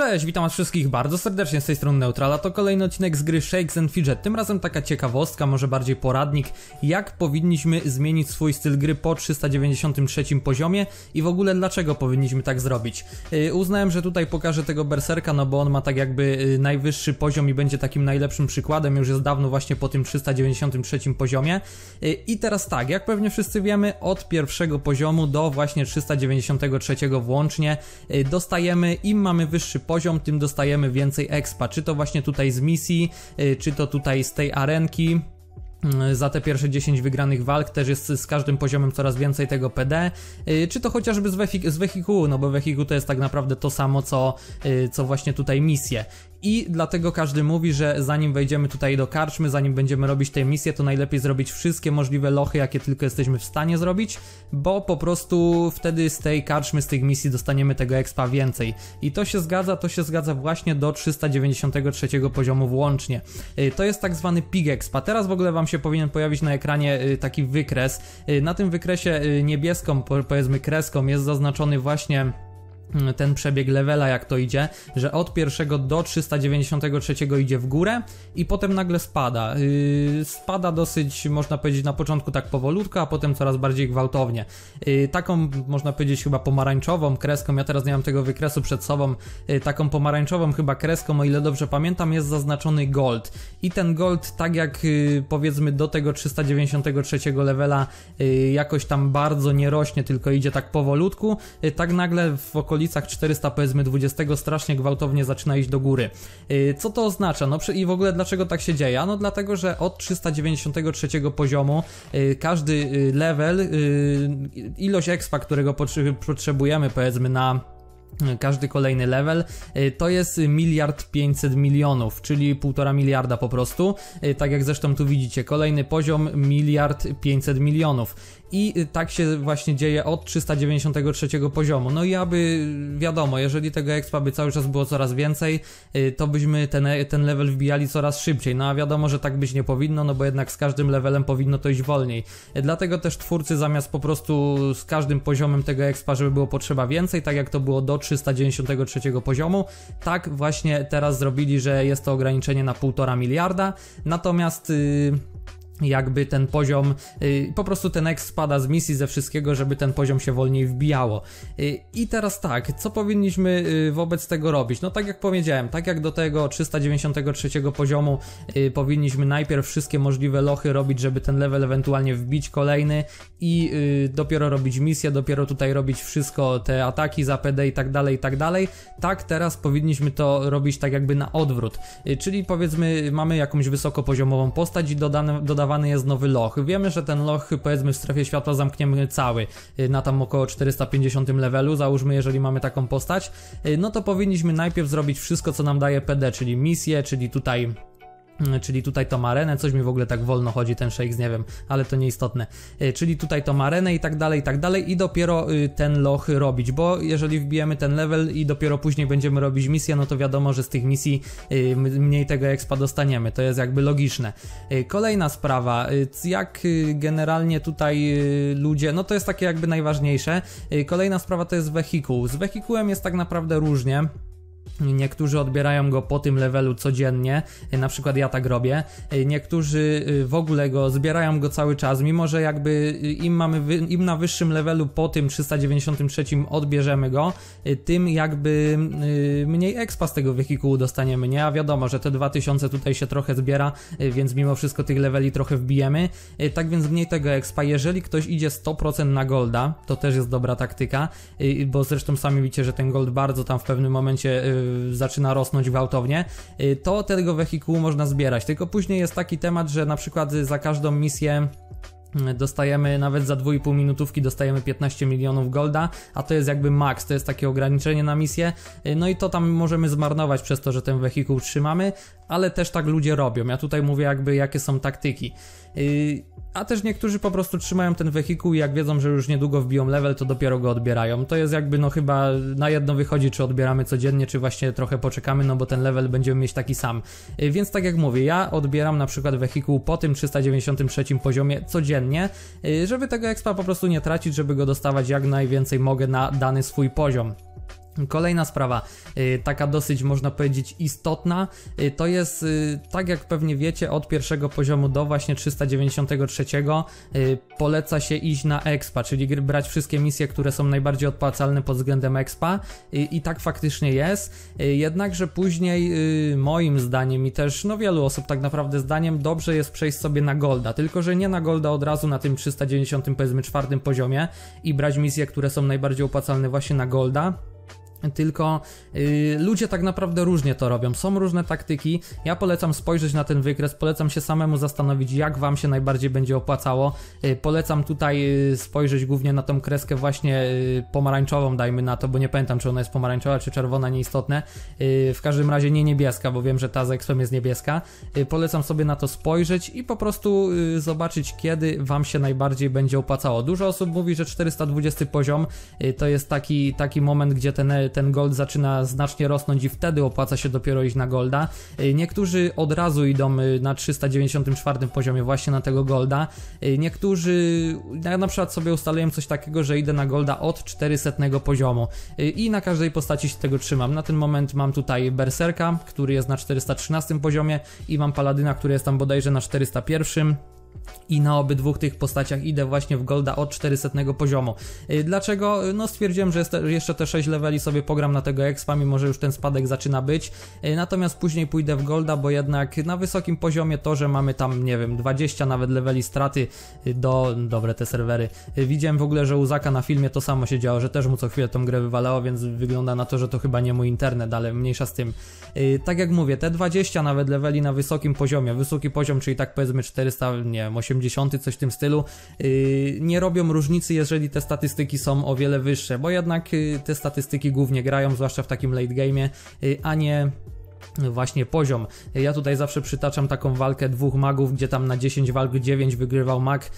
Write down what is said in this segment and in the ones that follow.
Cześć, witam was wszystkich bardzo serdecznie z tej strony Neutrala. To kolejny odcinek z gry Shakes and Fidget. Tym razem taka ciekawostka, może bardziej poradnik, jak powinniśmy zmienić swój styl gry po 393 poziomie i w ogóle dlaczego powinniśmy tak zrobić. Yy, uznałem, że tutaj pokażę tego berserka, no bo on ma tak jakby yy, najwyższy poziom i będzie takim najlepszym przykładem. Już jest dawno właśnie po tym 393 poziomie. Yy, I teraz tak, jak pewnie wszyscy wiemy, od pierwszego poziomu do właśnie 393 włącznie y, dostajemy, im mamy wyższy poziom, tym dostajemy więcej expa, czy to właśnie tutaj z misji, y, czy to tutaj z tej arenki mm, za te pierwsze 10 wygranych walk też jest z każdym poziomem coraz więcej tego PD, y, czy to chociażby z, wehik z wehikułu, no bo wehikuł to jest tak naprawdę to samo co, y, co właśnie tutaj misje. I dlatego każdy mówi, że zanim wejdziemy tutaj do karczmy, zanim będziemy robić tę misję, to najlepiej zrobić wszystkie możliwe lochy, jakie tylko jesteśmy w stanie zrobić, bo po prostu wtedy z tej karczmy, z tych misji dostaniemy tego expa więcej. I to się zgadza, to się zgadza właśnie do 393 poziomu włącznie. Y, to jest tak zwany pig expa. Teraz w ogóle wam się powinien pojawić na ekranie y, taki wykres. Y, na tym wykresie niebieską, powiedzmy kreską jest zaznaczony właśnie ten przebieg levela, jak to idzie, że od pierwszego do 393 idzie w górę i potem nagle spada. Yy, spada dosyć, można powiedzieć, na początku tak powolutko, a potem coraz bardziej gwałtownie. Yy, taką, można powiedzieć, chyba pomarańczową kreską, ja teraz nie mam tego wykresu przed sobą, yy, taką pomarańczową chyba kreską, o ile dobrze pamiętam, jest zaznaczony gold. I ten gold, tak jak yy, powiedzmy do tego 393 levela, yy, jakoś tam bardzo nie rośnie, tylko idzie tak powolutku, yy, tak nagle w okolicy okolicach 400 powiedzmy 20 strasznie gwałtownie zaczyna iść do góry. Y, co to oznacza? No i w ogóle dlaczego tak się dzieje? No dlatego, że od 393 poziomu y, każdy y, level, ilość expa, którego potrzebujemy powiedzmy na każdy kolejny level y, to jest miliard 500 milionów, czyli półtora miliarda po prostu. Y, tak jak zresztą tu widzicie, kolejny poziom miliard 500 milionów. I y, tak się właśnie dzieje od 393 poziomu. No i aby, wiadomo, jeżeli tego expa by cały czas było coraz więcej, to byśmy ten, e, ten level wbijali coraz szybciej. No a wiadomo, że tak być nie powinno, no bo jednak z każdym levelem powinno to iść wolniej. Dlatego też twórcy zamiast po prostu z każdym poziomem tego expa, żeby było potrzeba więcej, tak jak to było do 393 poziomu. Tak właśnie teraz zrobili, że jest to ograniczenie na 1,5 miliarda. Natomiast yy, jakby ten poziom, y, po prostu ten X spada z misji, ze wszystkiego, żeby ten poziom się wolniej wbijało. Y, I teraz tak, co powinniśmy y, wobec tego robić? No tak jak powiedziałem, tak jak do tego 393 poziomu powinniśmy najpierw wszystkie możliwe lochy robić, żeby ten level ewentualnie wbić kolejny i dopiero robić misję, dopiero tutaj robić wszystko, te ataki za PD i tak dalej, i tak dalej. Tak, teraz powinniśmy to robić tak jakby na odwrót. Czyli powiedzmy mamy jakąś wysokopoziomową postać i dodane, dodawamy jest nowy loch. Wiemy, że ten loch powiedzmy w strefie światła zamkniemy cały y, na tam około 450 levelu, załóżmy jeżeli mamy taką postać, y, no to powinniśmy najpierw zrobić wszystko co nam daje PD, czyli misje, czyli tutaj Mm, czyli tutaj to marenę, coś mi w ogóle tak wolno chodzi ten Shakes, nie wiem, ale to nieistotne, e, czyli tutaj to marenę i tak dalej, i tak dalej i dopiero y, ten loch robić, bo jeżeli wbijemy ten level i dopiero później będziemy robić misję, no to wiadomo, że z tych misji y, mniej tego expa dostaniemy, to jest jakby logiczne. E, kolejna sprawa, e, jak y, generalnie tutaj ludzie, no to jest takie jakby najważniejsze, kolejna sprawa to jest wehikuł, z wehikułem jest tak naprawdę różnie, Niektórzy odbierają go po tym levelu codziennie, e, na przykład ja tak robię. E, niektórzy e, w ogóle go zbierają go cały czas, mimo że jakby im mamy im na wyższym levelu po tym 393 odbierzemy go, tym jakby mniej expa z tego wehikułu dostaniemy, nie? A wiadomo, że te 2000 tutaj się trochę zbiera, więc mimo wszystko tych leveli trochę wbijemy. Tak więc mniej tego expa. Jeżeli ktoś idzie 100% na golda, to też jest dobra taktyka, bo zresztą sami widzicie, że ten gold bardzo tam w pewnym momencie Y, zaczyna rosnąć gwałtownie, y, to tego wehikułu można zbierać. Tylko później jest taki temat, że na przykład za każdą misję Dostajemy nawet za 2,5 minutówki dostajemy 15 milionów golda, a to jest jakby maks, to jest takie ograniczenie na misję. No i to tam możemy zmarnować przez to, że ten wehikuł trzymamy, ale też tak ludzie robią. Ja tutaj mówię jakby jakie są taktyki. Y, a też niektórzy po prostu trzymają ten wehikuł i jak wiedzą, że już niedługo wbiją level, to dopiero go odbierają. To jest jakby no chyba na jedno wychodzi, czy odbieramy codziennie, czy właśnie trochę poczekamy, no bo ten level będziemy mieć taki sam. Y, więc tak jak mówię, ja odbieram na przykład wehikuł po tym 393 poziomie codziennie codziennie, y, żeby tego expa po prostu nie tracić, żeby go dostawać jak najwięcej mogę na dany swój poziom. Kolejna sprawa, y, taka dosyć można powiedzieć istotna, y, to jest, y, tak jak pewnie wiecie, od pierwszego poziomu do właśnie 393 poleca się iść na expa, czyli brać wszystkie misje, które są najbardziej odpłacalne pod względem expa i tak faktycznie jest, jednakże później moim zdaniem i też no wielu osób tak naprawdę zdaniem dobrze jest przejść sobie na golda, tylko że nie na golda od razu na tym 390 powiedzmy czwartym poziomie i brać misje, które są najbardziej opłacalne właśnie na golda, tylko y, ludzie tak naprawdę różnie to robią. Są różne taktyki. Ja polecam spojrzeć na ten wykres, polecam się samemu zastanowić, jak wam się najbardziej będzie opłacało. Y, polecam tutaj y, spojrzeć głównie na tą kreskę właśnie pomarańczową, dajmy na to, bo nie pamiętam, czy ona jest pomarańczowa, czy czerwona, nieistotne. w każdym razie nie niebieska, bo wiem, że ta z Exem jest niebieska. polecam sobie na to spojrzeć i po prostu zobaczyć, kiedy wam się najbardziej będzie opłacało. Dużo osób mówi, że 420 poziom to jest taki, taki moment, gdzie ten e, ten gold zaczyna znacznie rosnąć i wtedy opłaca się dopiero iść na golda. Y, niektórzy od razu idą y, na 394 poziomie właśnie na tego golda. Y, niektórzy, ja na przykład sobie ustaliłem coś takiego, że idę na golda od 400 poziomu i na każdej postaci się tego trzymam. Na ten moment mam tutaj Berserka, który jest na 413 poziomie i mam Paladyna, który jest tam bodajże na 401 i na obydwóch tych postaciach idę właśnie w Golda od 400 poziomu. Y, dlaczego? Y, no stwierdziłem, że jeszcze te 6 leveli sobie pogram na tego expa, mimo że już ten spadek zaczyna być. Y, natomiast później pójdę w Golda, bo jednak na wysokim poziomie to, że mamy tam, nie wiem, 20 nawet leveli straty do... dobre te serwery. Widziałem w ogóle, że u Zaka na filmie to samo się działo, że też mu co chwilę tą grę wywalało, więc wygląda na to, że to chyba nie mój internet, ale mniejsza z tym. Tak jak mówię, te 20 nawet leveli na wysokim poziomie, wysoki poziom, czyli tak powiedzmy 400, nie nie wiem, 80, coś w tym stylu, yy, nie robią różnicy, jeżeli te statystyki są o wiele wyższe, bo jednak yy, te statystyki głównie grają, zwłaszcza w takim late game, yy, a nie właśnie poziom. Ja tutaj zawsze przytaczam taką walkę dwóch magów, gdzie tam na 10 walk 9 wygrywał mag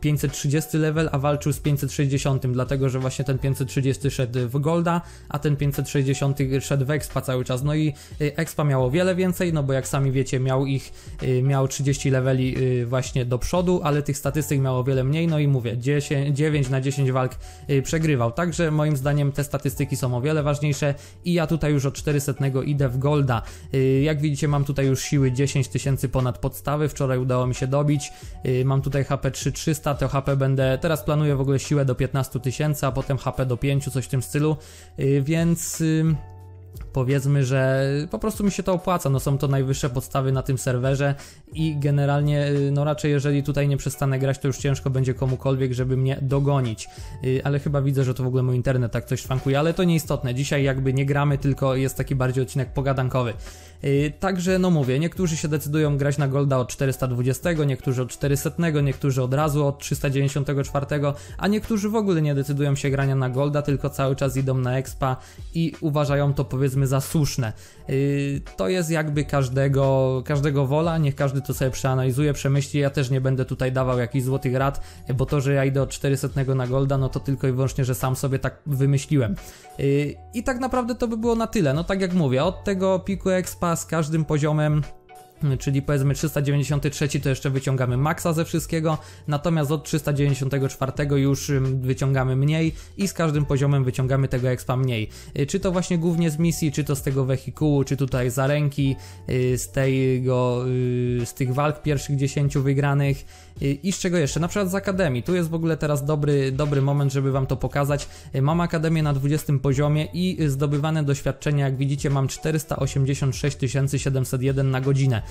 530 y, level, a walczył z 560, dlatego że właśnie ten 530 szedł w golda, a ten 560 szedł w expa cały czas. No i y, expa miało wiele więcej, no bo jak sami wiecie, miał ich, y, miał 30 leveli właśnie do przodu, ale tych statystyk miało wiele mniej, no i mówię, 10, 9 na 10 walk przegrywał. Także moim zdaniem te statystyki są o wiele ważniejsze i ja tutaj już od 400 idę w golda, Y, jak widzicie, mam tutaj już siły 10 tysięcy ponad podstawy, wczoraj udało mi się dobić. Y, mam tutaj HP 3300, to HP będę, teraz planuję w ogóle siłę do 15 tysięcy, a potem HP do 5, coś w tym stylu, y, więc powiedzmy, że po prostu mi się to opłaca, no są to najwyższe podstawy na tym serwerze i generalnie, y, no raczej jeżeli tutaj nie przestanę grać, to już ciężko będzie komukolwiek, żeby mnie dogonić, y, ale chyba widzę, że to w ogóle mój internet tak coś szwankuje, ale to nieistotne, dzisiaj jakby nie gramy, tylko jest taki bardziej odcinek pogadankowy. Y, także no mówię, niektórzy się decydują grać na Golda od 420, niektórzy od 400, niektórzy od razu od 394, a niektórzy w ogóle nie decydują się grania na Golda, tylko cały czas idą na Expa i uważają to powiedzmy powiedzmy za słuszne. Y, to jest jakby każdego, każdego wola, niech każdy to sobie przeanalizuje, przemyśli. Ja też nie będę tutaj dawał jakichś złotych rad, bo to, że ja idę od 400 na Golda, no to tylko i wyłącznie, że sam sobie tak wymyśliłem. Y, I tak naprawdę to by było na tyle. No tak jak mówię, od tego piku expa z każdym poziomem czyli powiedzmy 393 to jeszcze wyciągamy maksa ze wszystkiego, natomiast od 394 już wyciągamy mniej i z każdym poziomem wyciągamy tego expa mniej. Y, czy to właśnie głównie z misji, czy to z tego wehikułu, czy tutaj z ręki, y, z, tego, y, z tych walk pierwszych 10 wygranych, Y, I z czego jeszcze? Na przykład z Akademii. Tu jest w ogóle teraz dobry, dobry moment, żeby wam to pokazać. Y, mam Akademię na 20 poziomie i y, zdobywane doświadczenia, jak widzicie, mam 486 701 na godzinę.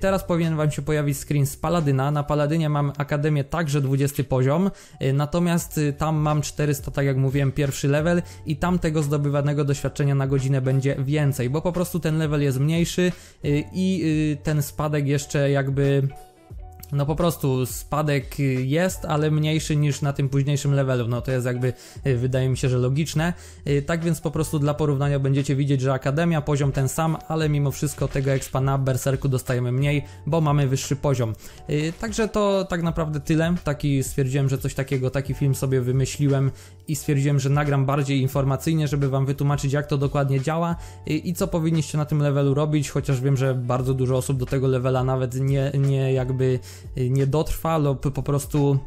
Teraz powinien wam się pojawić screen z Paladyna. Na Paladynie mam Akademię także 20 poziom, natomiast tam mam 400, tak jak mówiłem, pierwszy level i tam tego zdobywanego doświadczenia na godzinę będzie więcej, bo po prostu ten level jest mniejszy i ten spadek jeszcze jakby no po prostu spadek jest, ale mniejszy niż na tym późniejszym levelu. No to jest jakby, y, wydaje mi się, że logiczne. Y, tak więc po prostu dla porównania będziecie widzieć, że Akademia poziom ten sam, ale mimo wszystko tego expa na Berserku dostajemy mniej, bo mamy wyższy poziom. Y, także to tak naprawdę tyle. Taki stwierdziłem, że coś takiego, taki film sobie wymyśliłem i stwierdziłem, że nagram bardziej informacyjnie, żeby wam wytłumaczyć jak to dokładnie działa i co powinniście na tym levelu robić, chociaż wiem, że bardzo dużo osób do tego levela nawet nie, nie jakby Y, nie dotrwa lub po prostu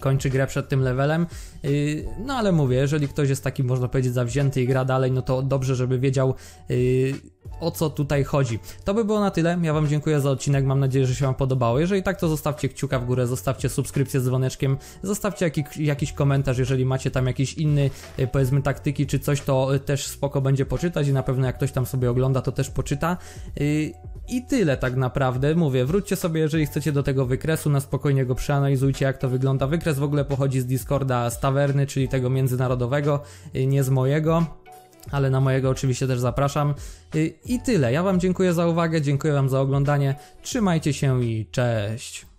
kończy grę przed tym levelem. Y, no ale mówię, jeżeli ktoś jest taki, można powiedzieć, zawzięty i gra dalej, no to dobrze, żeby wiedział y, o co tutaj chodzi. To by było na tyle. Ja Wam dziękuję za odcinek. Mam nadzieję, że się Wam podobało. Jeżeli tak, to zostawcie kciuka w górę, zostawcie subskrypcję z dzwoneczkiem, zostawcie jaki, jakiś komentarz. Jeżeli macie tam jakiś inny, powiedzmy, taktyki czy coś, to też spoko będzie poczytać i na pewno jak ktoś tam sobie ogląda, to też poczyta. I tyle tak naprawdę. Mówię, wróćcie sobie, jeżeli chcecie do tego wykresu, na spokojnie go przeanalizujcie, jak to wygląda. Wykres w ogóle pochodzi z Discorda z tawerny, czyli tego międzynarodowego, y, nie z mojego ale na mojego oczywiście też zapraszam. Y, I tyle. Ja Wam dziękuję za uwagę, dziękuję Wam za oglądanie. Trzymajcie się i cześć.